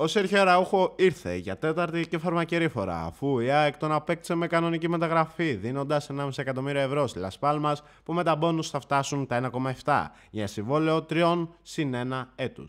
Ο Σέρχιο ήρθε για τέταρτη και φαρμακερή φορά, αφού η ΑΕΚ τον απέκτησε με κανονική μεταγραφή, δίνοντας 1,5 εκατομμύρια ευρώ στη Λασπάλμα που με τα μπόνους θα φτάσουν τα 1,7 για συμβόλαιο 3 συν 1 έτου.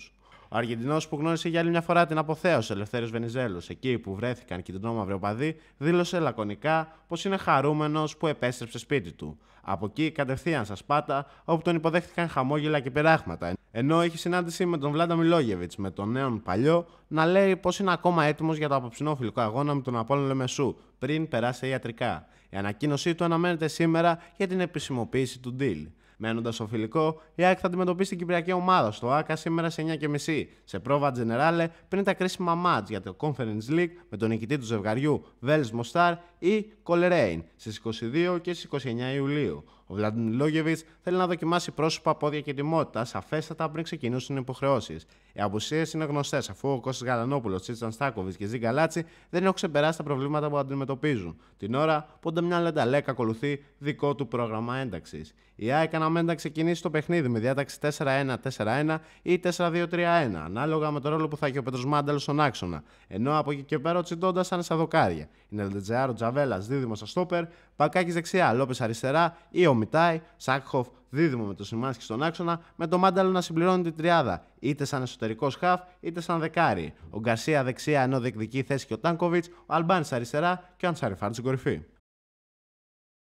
Ο Αργεντινός που γνώρισε για άλλη μια φορά την αποθέωση Ελευθέρω Βενιζέλος, εκεί που βρέθηκαν και τον βρεόπαδι, δήλωσε λακωνικά πως είναι χαρούμενος που επέστρεψε σπίτι του. Από εκεί κατευθείαν στα Σπάτα, όπου τον υποδέχτηκαν χαμόγελα και πειράγματα. Ενώ έχει συνάντηση με τον Βλάντα Μιλόγεβιτ, με τον νέον παλιό, να λέει πως είναι ακόμα έτοιμος για το απόψινό φιλικό αγώνα με τον Απόλλων Λεμεσού, πριν περάσει ιατρικά. Η ανακοίνωσή του αναμένεται σήμερα για την επισημοποίηση του deal. Μένοντας στο φιλικό, η ΑΕΚ θα αντιμετωπίσει την Κυπριακή ομάδα στο ΑΚΑ σήμερα σε 9.30 σε πρόβα Τζενεράλε πριν τα κρίσιμα μάτ για το Conference League με τον νικητή του ζευγαριού Βέλ Μοστάρ ή Κολερέιν στι 22 και στι 29 Ιουλίου. Ο Βλάντιν Λόγεβιτ θέλει να δοκιμάσει πρόσωπα, πόδια και ετοιμότητα σαφέστατα πριν ξεκινήσουν οι υποχρεώσεις. Οι απουσίες είναι γνωστές, αφού ο Κώστας Γαλανόπουλος, Τσίτσαν Στάκοβιτ και Ζήκα Λάτσι δεν έχουν ξεπεράσει τα προβλήματα που αντιμετωπίζουν. Την ώρα που ο μια Λενταλέκ ακολουθεί δικό του πρόγραμμα ένταξης. Η ΑΕΚ αναμένεται να ξεκινήσει το παιχνίδι με διάταξη 4-1-4-1 ή 4-2-3-1, ανάλογα με το ρόλο που θα έχει ο Πέτρος Μάνταλος στον άξονα. Ενώ από εκεί και πέρα ο Τσιντώντα σαν στα δοκάρια. Είναι Λετζεάρο Τζαβέλας, δίδυμος στο στόπερ, πακάκι δεξιά, Λόπες αριστερά ή ο Μιτάι, Σάκχοφ, δίδυμο με το Σιμάνσκι στον άξονα, με το Μάνταλο να συμπληρώνει την τριάδα, είτε σαν εσωτερικός χαφ, είτε σαν δεκάρι. Ο Γκαρσία δεξιά ενώ διεκδικεί θέση και ο Τάνκοβιτ, ο Αλμπάνι αριστερά και ο Αντσαριφάρ στην κορυφή.